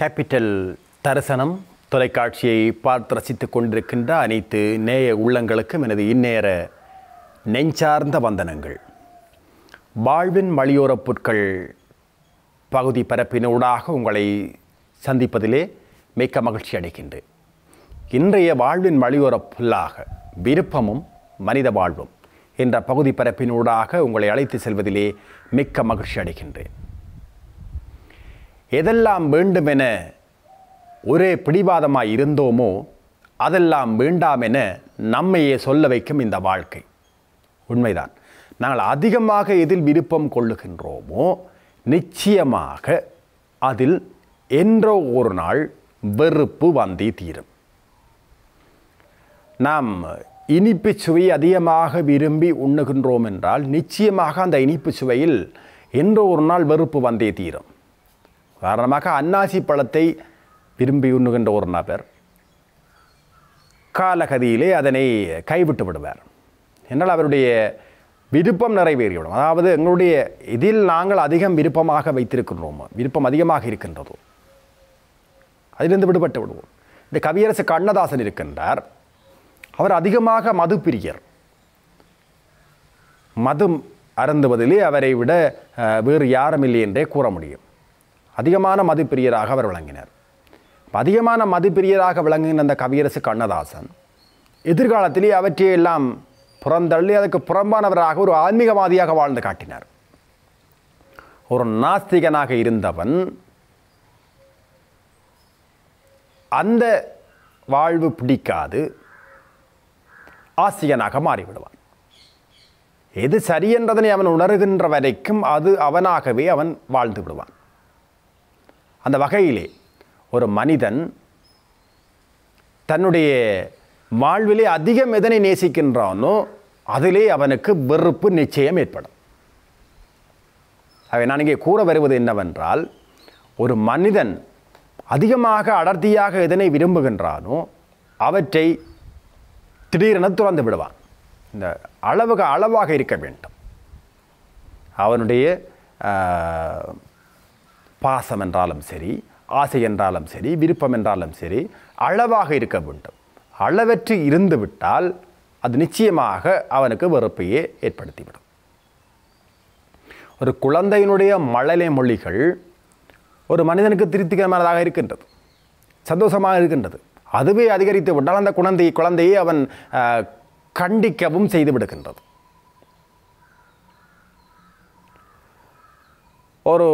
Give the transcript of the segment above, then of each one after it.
capital தரிசனம் தொலைக்காட்சியை பார்த்து ரசித்து கொண்டிருக்கின்ற அனைத்து நேய உள்ளங்களுக்கும் எனது இந்நேர நெஞ்சார்ந்த வந்தனங்கள் வாழ்வின் மலியோரப் பொருட்கள் பகுதி பரப்பினூடாக உங்களை சந்திப்பதிலே மிக்க மகிழ்ச்சி அடைகின்றேன் இன்றைய வாழ்வின் வழியோரப் புல்லாக விருப்பமும் மனித வாழ்வும் என்ற பகுதி பரப்பினூடாக உங்களை அழைத்து செல்வதிலே மிக்க மகிழ்ச்சி அடைகின்றேன் எதெல்லாம் வேண்டுமென ஒரே பிடிவாதமாக இருந்தோமோ அதெல்லாம் வேண்டாம் என நம்மையே சொல்ல வைக்கும் இந்த வாழ்க்கை உண்மைதான் நாங்கள் அதிகமாக எதில் விருப்பம் கொள்ளுகின்றோமோ நிச்சயமாக அதில் என்றோ ஒரு நாள் வெறுப்பு வந்தே தீரும் நாம் இனிப்பு சுவை அதிகமாக விரும்பி உண்ணுகின்றோம் என்றால் நிச்சயமாக அந்த இனிப்பு சுவையில் என்றோ ஒரு நாள் வெறுப்பு வந்தே தீரும் உதாரணமாக அன்னாசி பழத்தை விரும்பி உண்ணுகின்ற ஒரு நபர் காலகதியிலே அதனை கைவிட்டு விடுவார் என்னால் அவருடைய விருப்பம் நிறைவேறிவிடும் அதாவது எங்களுடைய இதில் நாங்கள் அதிகம் விருப்பமாக வைத்திருக்கின்றோம் விருப்பம் அதிகமாக இருக்கின்றதோ அதிலிருந்து விடுபட்டு விடுவோம் இந்த கவியரசு கண்ணதாசன் இருக்கின்றார் அவர் அதிகமாக மது பிரியர் மது அருந்துவதிலே அவரை விட வேறு யாரும் இல்லை என்றே கூற முடியும் அதிகமான மதிப்பிரியராக அவர் விளங்கினார் அதிகமான மதிப்பிரியராக விளங்குகின்ற அந்த கவியரசு கண்ணதாசன் எதிர்காலத்திலே அவற்றையெல்லாம் புறந்தள்ளி அதற்கு புறம்பானவராக ஒரு ஆன்மீகவாதியாக வாழ்ந்து காட்டினார் ஒரு நாஸ்திகனாக இருந்தவன் அந்த வாழ்வு பிடிக்காது ஆஸ்திகனாக மாறிவிடுவான் எது சரியென்றதனை அவன் உணர்கின்ற வரைக்கும் அது அவனாகவே அவன் வாழ்ந்து விடுவான் அந்த வகையிலே ஒரு மனிதன் தன்னுடைய வாழ்விலே அதிகம் எதனை நேசிக்கின்றானோ அதிலே அவனுக்கு வெறுப்பு நிச்சயம் ஏற்படும் அவை நான் இங்கே கூற வருவது என்னவென்றால் ஒரு மனிதன் அதிகமாக அடர்த்தியாக எதனை விரும்புகின்றானோ அவற்றை திடீரென துறந்து விடுவான் இந்த அளவுக அளவாக இருக்க வேண்டும் அவனுடைய பாசம் என்றாலும் சரி ஆசை என்றாலும் சரி விருப்பம் என்றாலும் சரி அளவாக இருக்க வேண்டும் அளவற்று இருந்துவிட்டால் அது நிச்சயமாக அவனுக்கு வெறுப்பையே ஏற்படுத்திவிடும் ஒரு குழந்தையினுடைய மழலை மொழிகள் ஒரு மனிதனுக்கு திருப்திகரமானதாக இருக்கின்றது சந்தோஷமாக இருக்கின்றது அதுவே அதிகரித்து விட்டால் அந்த குழந்தை குழந்தையை அவன் கண்டிக்கவும் செய்து விடுகின்றது ஒரு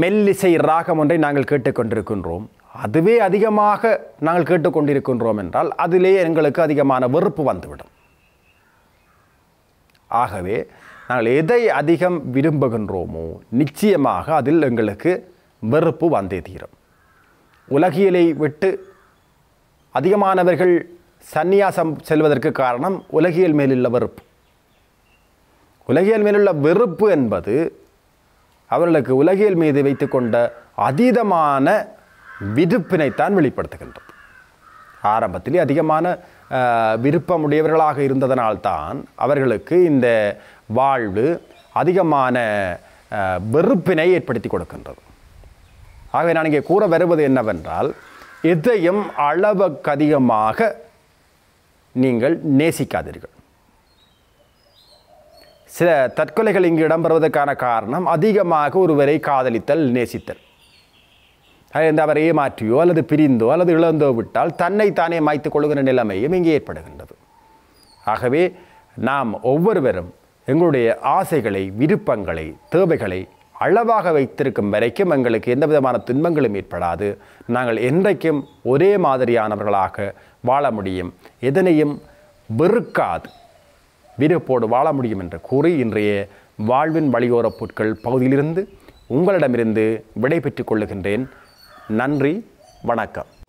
மெல்லிசை ராகம் ஒன்றை நாங்கள் கேட்டுக்கொண்டிருக்கின்றோம் அதுவே அதிகமாக நாங்கள் கேட்டுக்கொண்டிருக்கின்றோம் என்றால் அதிலே எங்களுக்கு அதிகமான வெறுப்பு வந்துவிடும் ஆகவே நாங்கள் எதை அதிகம் விரும்புகின்றோமோ நிச்சயமாக அதில் எங்களுக்கு வெறுப்பு வந்தே தீரும் உலகியலை விட்டு அதிகமானவர்கள் சந்நியாசம் செல்வதற்கு காரணம் உலகியல் மேலுள்ள வெறுப்பு உலகியல் மேலுள்ள வெறுப்பு என்பது அவர்களுக்கு உலகியல் மீது வைத்து கொண்ட அதீதமான விருப்பினைத்தான் வெளிப்படுத்துகின்றது ஆரம்பத்திலே அதிகமான விருப்பமுடையவர்களாக இருந்ததனால்தான் அவர்களுக்கு இந்த வாழ்வு அதிகமான வெறுப்பினை ஏற்படுத்தி கொடுக்கின்றது ஆகவே நான் இங்கே கூற வருவது என்னவென்றால் எதையும் அளவுக்கதிகமாக நீங்கள் நேசிக்காதீர்கள் சில தற்கொலைகள் இங்கு இடம்பெறுவதற்கான காரணம் அதிகமாக ஒருவரை காதலித்தல் நேசித்தல் இந்த அவர் ஏமாற்றியோ அல்லது பிரிந்தோ அல்லது இழந்தோ விட்டால் தன்னை தானே மாய்த்து கொள்கிற நிலைமையும் இங்கே ஏற்படுகின்றது ஆகவே நாம் ஒவ்வொருவரும் எங்களுடைய ஆசைகளை விருப்பங்களை தேவைகளை அளவாக வைத்திருக்கும் வரைக்கும் எங்களுக்கு எந்த விதமான துன்பங்களும் ஏற்படாது நாங்கள் என்றைக்கும் ஒரே மாதிரியானவர்களாக வாழ முடியும் எதனையும் வெறுக்காது வீரப்போடு வாழ முடியும் என்ற கூறி இன்றைய வாழ்வின் வழியோரப் பொருட்கள் பகுதியிலிருந்து உங்களிடமிருந்து விடை பெற்றுக் கொள்ளுகின்றேன் நன்றி வணக்கம்